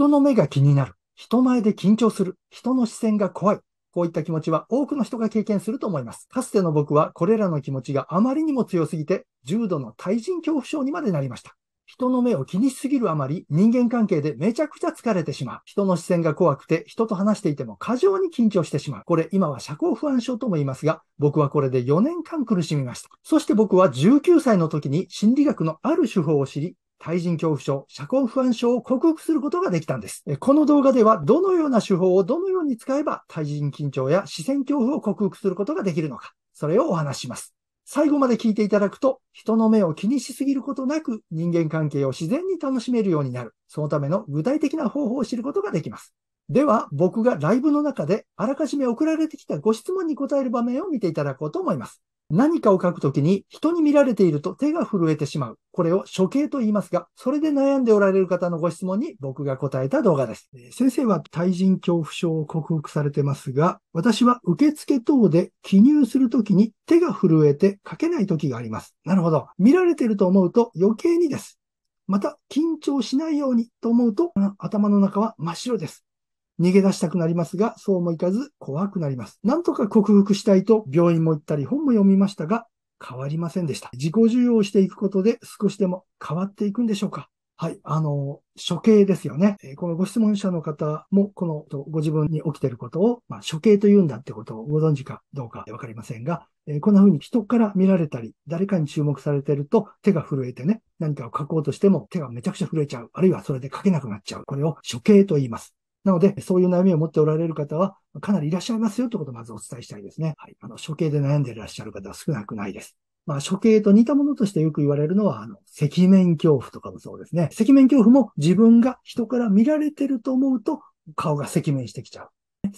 人の目が気になる。人前で緊張する。人の視線が怖い。こういった気持ちは多くの人が経験すると思います。かつての僕はこれらの気持ちがあまりにも強すぎて、重度の対人恐怖症にまでなりました。人の目を気にしすぎるあまり、人間関係でめちゃくちゃ疲れてしまう。人の視線が怖くて、人と話していても過剰に緊張してしまう。これ今は社交不安症とも言いますが、僕はこれで4年間苦しみました。そして僕は19歳の時に心理学のある手法を知り、対人恐怖症、社交不安症を克服することができたんです。この動画ではどのような手法をどのように使えば対人緊張や視線恐怖を克服することができるのか、それをお話します。最後まで聞いていただくと、人の目を気にしすぎることなく人間関係を自然に楽しめるようになる。そのための具体的な方法を知ることができます。では、僕がライブの中であらかじめ送られてきたご質問に答える場面を見ていただこうと思います。何かを書くときに人に見られていると手が震えてしまう。これを処刑と言いますが、それで悩んでおられる方のご質問に僕が答えた動画です。先生は対人恐怖症を克服されてますが、私は受付等で記入するときに手が震えて書けないときがあります。なるほど。見られていると思うと余計にです。また、緊張しないようにと思うと、頭の中は真っ白です。逃げ出したくなりますが、そうもいかず怖くなります。なんとか克服したいと病院も行ったり本も読みましたが、変わりませんでした。自己需要をしていくことで少しでも変わっていくんでしょうかはい。あの、処刑ですよね。このご質問者の方も、このご自分に起きていることを、まあ、処刑と言うんだってことをご存知かどうかわかりませんが、こんな風に人から見られたり、誰かに注目されてると手が震えてね、何かを書こうとしても手がめちゃくちゃ震えちゃう。あるいはそれで書けなくなっちゃう。これを処刑と言います。なので、そういう悩みを持っておられる方は、かなりいらっしゃいますよということをまずお伝えしたいですね。はい。あの、処刑で悩んでいらっしゃる方は少なくないです。まあ、処刑と似たものとしてよく言われるのは、あの、赤面恐怖とかもそうですね。赤面恐怖も自分が人から見られてると思うと、顔が赤面してきちゃう。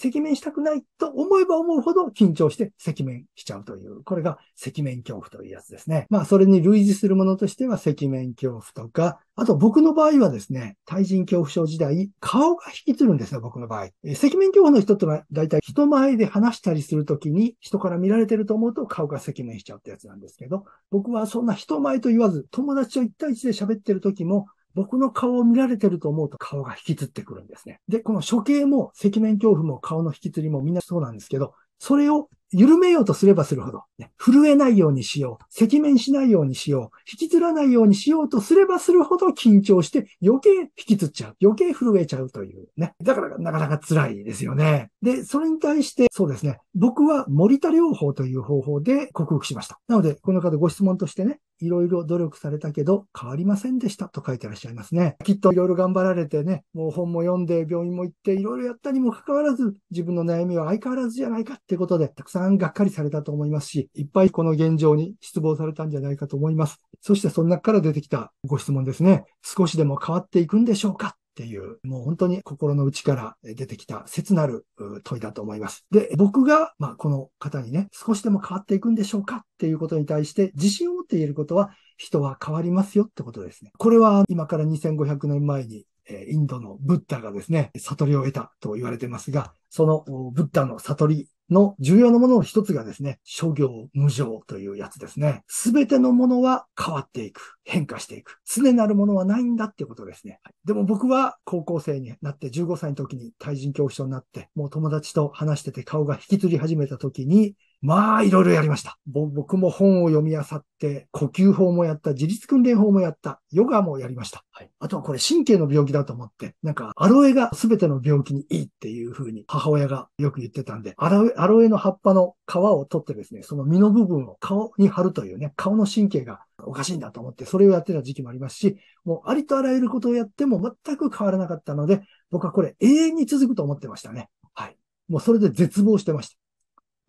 赤面したくないと思えば思うほど緊張して赤面しちゃうという、これが赤面恐怖というやつですね。まあ、それに類似するものとしては赤面恐怖とか、あと僕の場合はですね、対人恐怖症時代、顔が引きつるんですよ、僕の場合。赤面恐怖の人ってのは、だいたい人前で話したりするときに、人から見られてると思うと顔が赤面しちゃうってやつなんですけど、僕はそんな人前と言わず、友達と一対一で喋ってるときも、僕の顔を見られてると思うと顔が引きつってくるんですね。で、この処刑も赤面恐怖も顔の引きつりもみんなそうなんですけど、それを緩めようとすればするほど、ね、震えないようにしよう、赤面しないようにしよう、引きずらないようにしようとすればするほど緊張して余計引きつっちゃう、余計震えちゃうというね。だからなかなか辛いですよね。で、それに対してそうですね、僕は森田療法という方法で克服しました。なので、この方ご質問としてね、いろいろ努力されたけど変わりませんでしたと書いてらっしゃいますね。きっといろいろ頑張られてね、もう本も読んで病院も行っていろいろやったにもかかわらず自分の悩みは相変わらずじゃないかってことでたくさんがっかりされたと思いますし、いっぱいこの現状に失望されたんじゃないかと思います。そしてその中から出てきたご質問ですね。少しでも変わっていくんでしょうかっていう、もう本当に心の内から出てきた切なる問いだと思います。で、僕が、まあ、この方にね、少しでも変わっていくんでしょうかっていうことに対して自信っていることは、人は変わりますよってことですね。これは今から2500年前に、インドのブッダがですね、悟りを得たと言われてますが、そのブッダの悟りの重要なものの一つがですね、諸行無常というやつですね。すべてのものは変わっていく。変化していく。常なるものはないんだっていうことですね。でも僕は高校生になって15歳の時に対人恐怖症になって、もう友達と話してて顔が引きずり始めた時に、まあ、いろいろやりました。僕も本を読み漁って、呼吸法もやった、自律訓練法もやった、ヨガもやりました。はい、あとはこれ神経の病気だと思って、なんかアロエが全ての病気にいいっていう風に母親がよく言ってたんで、アロエ、アロエの葉っぱの皮を取ってですね、その身の部分を顔に貼るというね、顔の神経がおかしいんだと思って、それをやってた時期もありますし、もうありとあらゆることをやっても全く変わらなかったので、僕はこれ永遠に続くと思ってましたね。はい。もうそれで絶望してました。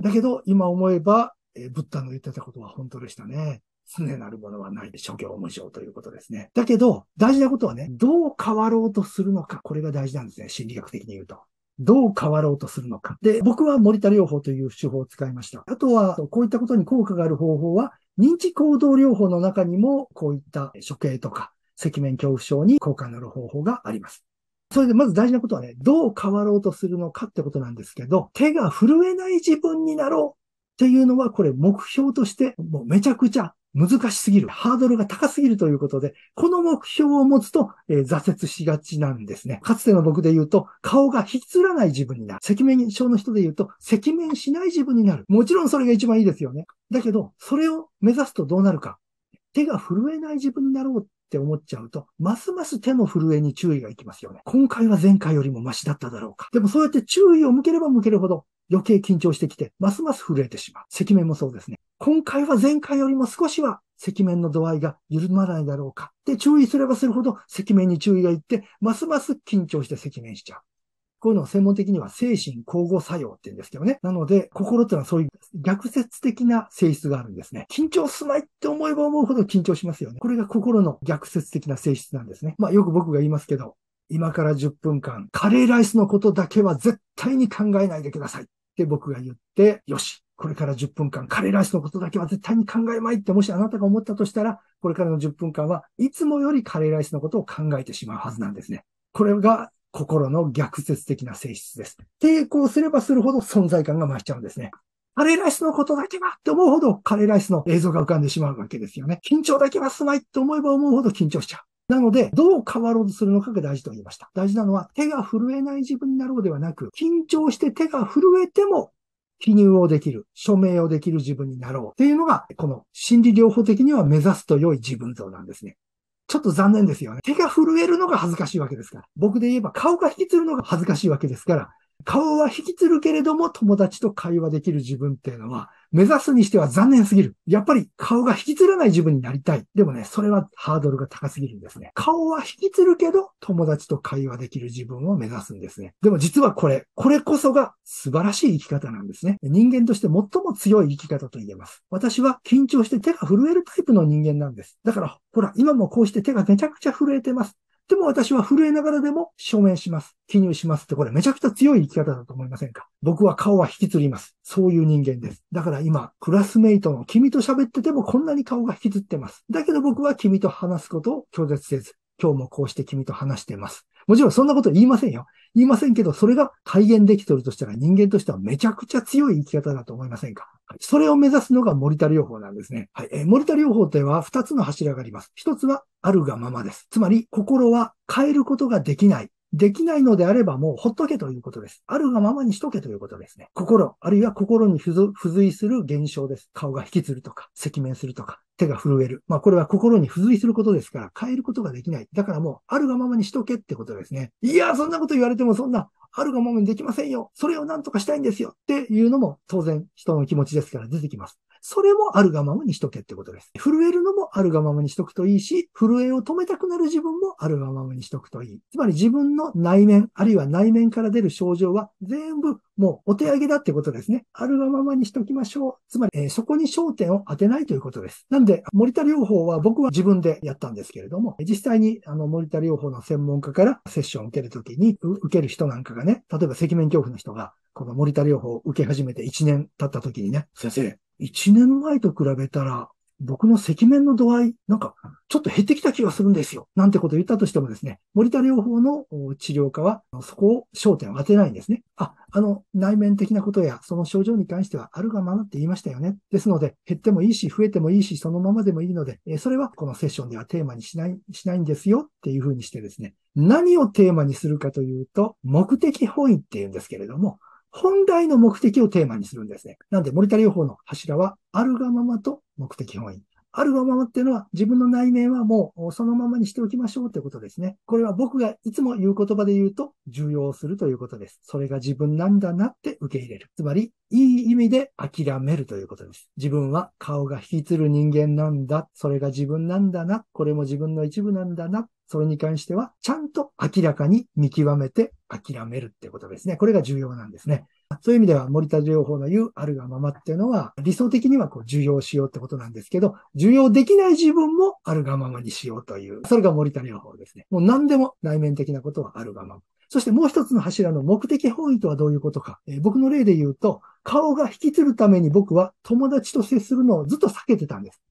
だけど、今思えば、えー、ブッダの言ってたことは本当でしたね。常なるものはないで、諸行無常ということですね。だけど、大事なことはね、どう変わろうとするのか、これが大事なんですね。心理学的に言うと。どう変わろうとするのか。で、僕は森田療法という手法を使いました。あとは、こういったことに効果がある方法は、認知行動療法の中にも、こういった処刑とか、赤面恐怖症に効果のある方法があります。それでまず大事なことはね、どう変わろうとするのかってことなんですけど、手が震えない自分になろうっていうのは、これ目標として、もうめちゃくちゃ難しすぎる、ハードルが高すぎるということで、この目標を持つと、えー、挫折しがちなんですね。かつての僕で言うと、顔が引きつらない自分になる。赤面症の人で言うと、赤面しない自分になる。もちろんそれが一番いいですよね。だけど、それを目指すとどうなるか。手が震えない自分になろうっって思っちゃうと、ますます手の震えに注意がいきますよね。今回は前回よりもマシだっただろうか。でもそうやって注意を向ければ向けるほど、余計緊張してきて、ますます震えてしまう。赤面もそうですね。今回は前回よりも少しは赤面の度合いが緩まないだろうか。で、注意すればするほど赤面に注意がいって、ますます緊張して赤面しちゃう。こういうのを専門的には精神交互作用って言うんですけどね。なので、心っていうのはそういう逆説的な性質があるんですね。緊張すまいって思えば思うほど緊張しますよね。これが心の逆説的な性質なんですね。まあよく僕が言いますけど、今から10分間、カレーライスのことだけは絶対に考えないでくださいって僕が言って、よし、これから10分間、カレーライスのことだけは絶対に考えまいって、もしあなたが思ったとしたら、これからの10分間はいつもよりカレーライスのことを考えてしまうはずなんですね。これが心の逆説的な性質です。抵抗すればするほど存在感が増しちゃうんですね。カレーライスのことだけはって思うほどカレーライスの映像が浮かんでしまうわけですよね。緊張だけはすまいって思えば思うほど緊張しちゃう。なので、どう変わろうとするのかが大事と言いました。大事なのは、手が震えない自分になろうではなく、緊張して手が震えても、記入をできる、署名をできる自分になろうっていうのが、この心理療法的には目指すと良い自分像なんですね。ちょっと残念ですよね。手が震えるのが恥ずかしいわけですから。僕で言えば顔が引きつるのが恥ずかしいわけですから、顔は引きつるけれども友達と会話できる自分っていうのは、目指すにしては残念すぎる。やっぱり顔が引きつらない自分になりたい。でもね、それはハードルが高すぎるんですね。顔は引きつるけど、友達と会話できる自分を目指すんですね。でも実はこれ、これこそが素晴らしい生き方なんですね。人間として最も強い生き方と言えます。私は緊張して手が震えるタイプの人間なんです。だから、ほら、今もこうして手がめちゃくちゃ震えてます。でも私は震えながらでも証明します。記入しますってこれめちゃくちゃ強い生き方だと思いませんか僕は顔は引きつります。そういう人間です。だから今、クラスメイトの君と喋っててもこんなに顔が引きつってます。だけど僕は君と話すことを拒絶せず、今日もこうして君と話してます。もちろんそんなこと言いませんよ。言いませんけど、それが体現できてるとしたら人間としてはめちゃくちゃ強い生き方だと思いませんかそれを目指すのが森田療法なんですね。はい。えー、森田療法とは二つの柱があります。一つはあるがままです。つまり、心は変えることができないできないのであればもうほっとけということです。あるがままにしとけということですね。心、あるいは心に付随する現象です。顔が引きつるとか、赤面するとか、手が震える。まあこれは心に付随することですから、変えることができない。だからもう、あるがままにしとけってことですね。いや、そんなこと言われてもそんな、あるがままにできませんよ。それを何とかしたいんですよ。っていうのも当然人の気持ちですから出てきます。それもあるがままにしとけってことです。震えるのもあるがままにしとくといいし、震えを止めたくなる自分もあるがままにしとくといい。つまり自分の内面、あるいは内面から出る症状は全部もうお手上げだってことですね。あるがままにしときましょう。つまり、えー、そこに焦点を当てないということです。なんで、森田療法は僕は自分でやったんですけれども、実際にあの森田療法の専門家からセッションを受けるときに、受ける人なんかがね、例えば赤面恐怖の人が、この森田療法を受け始めて1年経った時にね、先生、1年前と比べたら、僕の赤面の度合い、なんか、ちょっと減ってきた気がするんですよ。なんてことを言ったとしてもですね、森田療法の治療科は、そこを焦点を当てないんですね。あ、あの、内面的なことや、その症状に関しては、あるがままって言いましたよね。ですので、減ってもいいし、増えてもいいし、そのままでもいいので、それはこのセッションではテーマにしない、しないんですよっていうふうにしてですね、何をテーマにするかというと、目的本位っていうんですけれども、本来の目的をテーマにするんですね。なんで、モニタ療法の柱は、あるがままと目的本位。あるがままっていうのは自分の内面はもうそのままにしておきましょうということですね。これは僕がいつも言う言葉で言うと重要するということです。それが自分なんだなって受け入れる。つまり、いい意味で諦めるということです。自分は顔が引きつる人間なんだ。それが自分なんだな。これも自分の一部なんだな。それに関しては、ちゃんと明らかに見極めて諦めるってことですね。これが重要なんですね。そういう意味では森田療法の言うあるがままっていうのは、理想的にはこう受容しようってことなんですけど、受容できない自分もあるがままにしようという、それが森田療法ですね。もう何でも内面的なことはあるがまま。そしてもう一つの柱の目的本位とはどういうことか。えー、僕の例で言うと、顔が引きつるために僕は友達と接するのをずっと避けてたんです。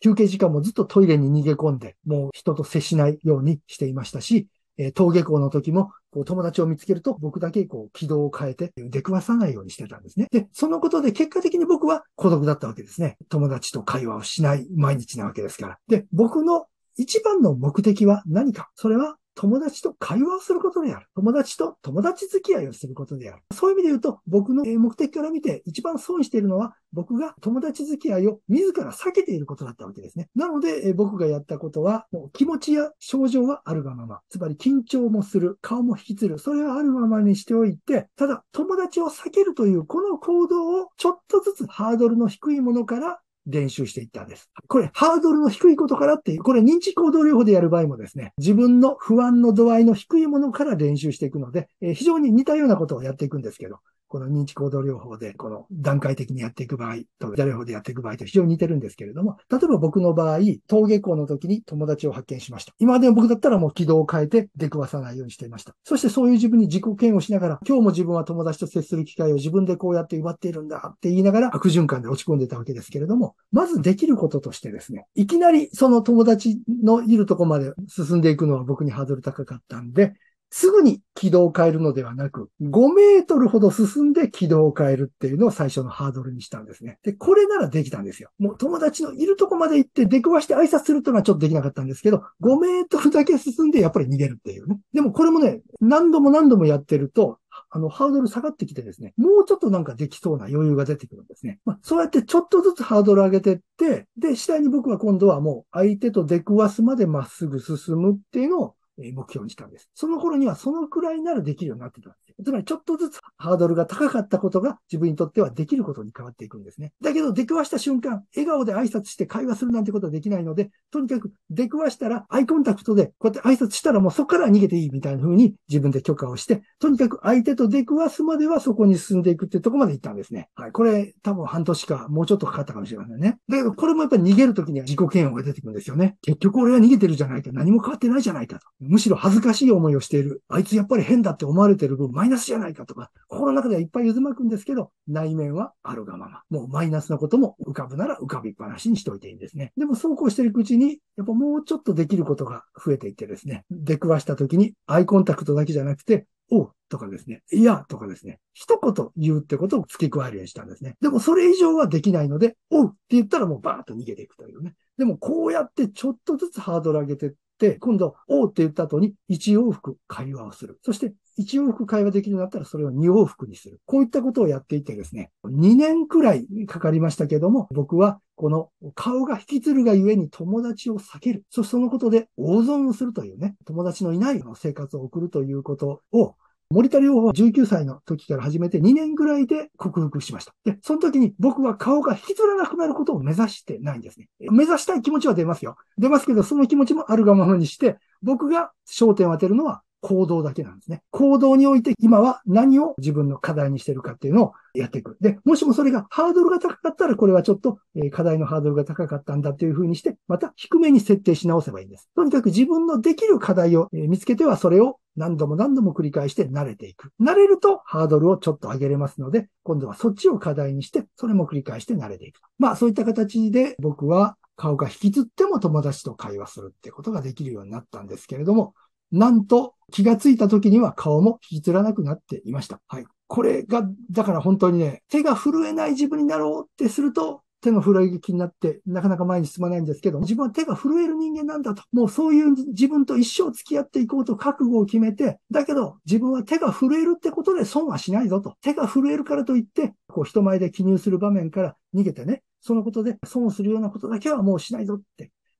休憩時間もずっとトイレに逃げ込んで、もう人と接しないようにしていましたし、えー、登下校の時も、こう友達を見つけると僕だけこう軌道を変えて出くわさないようにしてたんですね。で、そのことで結果的に僕は孤独だったわけですね。友達と会話をしない毎日なわけですから。で、僕の一番の目的は何かそれは友達と会話をすることである。友達と友達付き合いをすることである。そういう意味で言うと、僕の目的から見て一番損しているのは、僕が友達付き合いを自ら避けていることだったわけですね。なので、僕がやったことは、もう気持ちや症状はあるがまま。つまり緊張もする、顔も引きつる。それはあるままにしておいて、ただ友達を避けるというこの行動をちょっとずつハードルの低いものから練習していったんです。これ、ハードルの低いことからっていう、これ認知行動療法でやる場合もですね、自分の不安の度合いの低いものから練習していくので、えー、非常に似たようなことをやっていくんですけど、この認知行動療法で、この段階的にやっていく場合と、誰療法でやっていく場合と非常に似てるんですけれども、例えば僕の場合、登下校の時に友達を発見しました。今までも僕だったらもう軌道を変えて出くわさないようにしていました。そしてそういう自分に自己嫌悪しながら、今日も自分は友達と接する機会を自分でこうやって奪っているんだって言いながら悪循環で落ち込んでたわけですけれども、まずできることとしてですね、いきなりその友達のいるとこまで進んでいくのは僕にハードル高かったんで、すぐに軌道を変えるのではなく、5メートルほど進んで軌道を変えるっていうのを最初のハードルにしたんですね。で、これならできたんですよ。もう友達のいるとこまで行って出くわして挨拶するというのはちょっとできなかったんですけど、5メートルだけ進んでやっぱり逃げるっていうね。でもこれもね、何度も何度もやってると、あの、ハードル下がってきてですね、もうちょっとなんかできそうな余裕が出てくるんですね。まあ、そうやってちょっとずつハードル上げてって、で、次第に僕は今度はもう相手と出くわすまでまっすぐ進むっていうのを目標にしたんです。その頃にはそのくらいならできるようになってたんですつまりちょっとずつハードルが高かったことが自分にとってはできることに変わっていくんですね。だけど出くわした瞬間、笑顔で挨拶して会話するなんてことはできないので、とにかく出くわしたらアイコンタクトでこうやって挨拶したらもうそこから逃げていいみたいな風に自分で許可をして、とにかく相手と出くわすまではそこに進んでいくっていうとこまで行ったんですね。はい。これ多分半年かもうちょっとかかったかもしれませんね。だけどこれもやっぱり逃げるときには自己嫌悪が出てくるんですよね。結局俺は逃げてるじゃないか。何も変わってないじゃないかと。むしろ恥ずかしい思いをしている。あいつやっぱり変だって思われてる分、ナスじゃないかとか、心の中ではいっぱい渦巻くんですけど、内面はあるがまま。もうマイナスなことも浮かぶなら浮かびっぱなしにしておいていいんですね。でもそうこうしていくうちに、やっぱもうちょっとできることが増えていってですね、出くわした時にアイコンタクトだけじゃなくて、おうとかですね、いやとかですね、一言言うってことを付け加えるようにしたんですね。でもそれ以上はできないので、おうって言ったらもうバーッと逃げていくというね。でもこうやってちょっとずつハードル上げてっ、今度、おうって言った後に1往復会話をする。そして、1往復会話できるようになったらそれを2往復にする。こういったことをやっていてですね、2年くらいかかりましたけども、僕はこの顔が引きつるがゆえに友達を避ける。そそのことで大損をするというね、友達のいない生活を送るということを森田良は19歳の時から始めて2年ぐらいで克服しました。で、その時に僕は顔が引きずらなくなることを目指してないんですね。目指したい気持ちは出ますよ。出ますけど、その気持ちもあるがままにして、僕が焦点を当てるのは行動だけなんですね。行動において今は何を自分の課題にしてるかっていうのをやっていく。で、もしもそれがハードルが高かったら、これはちょっと課題のハードルが高かったんだっていうふうにして、また低めに設定し直せばいいんです。とにかく自分のできる課題を見つけては、それを何度も何度も繰り返して慣れていく。慣れるとハードルをちょっと上げれますので、今度はそっちを課題にして、それも繰り返して慣れていく。まあそういった形で僕は顔が引きつっても友達と会話するってことができるようになったんですけれども、なんと気がついた時には顔も引きずらなくなっていました。はい。これが、だから本当にね、手が震えない自分になろうってすると、手の震えが気になって、なかなか前に進まないんですけど、自分は手が震える人間なんだと、もうそういう自分と一生付き合っていこうと覚悟を決めて、だけど自分は手が震えるってことで損はしないぞと。手が震えるからといって、こう人前で記入する場面から逃げてね、そのことで損をするようなことだけはもうしないぞっ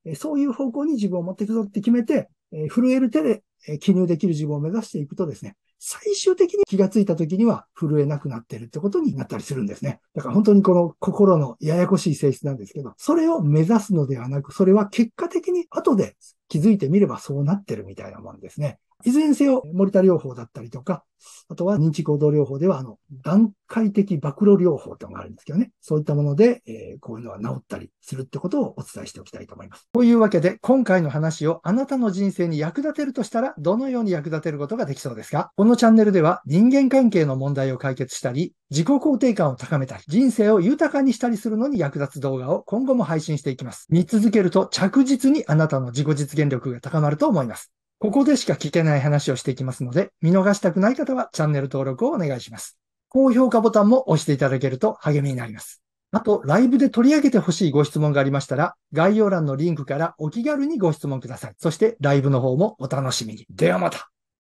て、そういう方向に自分を持っていくぞって決めて、え震える手で記入できる自分を目指していくとですね、最終的に気がついた時には震えなくなってるってことになったりするんですね。だから本当にこの心のややこしい性質なんですけど、それを目指すのではなく、それは結果的に後で気づいてみればそうなってるみたいなもんですね。いずれにせよ、モリタ療法だったりとか、あとは認知行動療法では、あの、段階的暴露療法というのがあるんですけどね。そういったもので、えー、こういうのは治ったりするってことをお伝えしておきたいと思います。というわけで、今回の話をあなたの人生に役立てるとしたら、どのように役立てることができそうですかこのチャンネルでは、人間関係の問題を解決したり、自己肯定感を高めたり、人生を豊かにしたりするのに役立つ動画を今後も配信していきます。見続けると着実にあなたの自己実現力が高まると思います。ここでしか聞けない話をしていきますので、見逃したくない方はチャンネル登録をお願いします。高評価ボタンも押していただけると励みになります。あと、ライブで取り上げてほしいご質問がありましたら、概要欄のリンクからお気軽にご質問ください。そして、ライブの方もお楽しみに。ではまた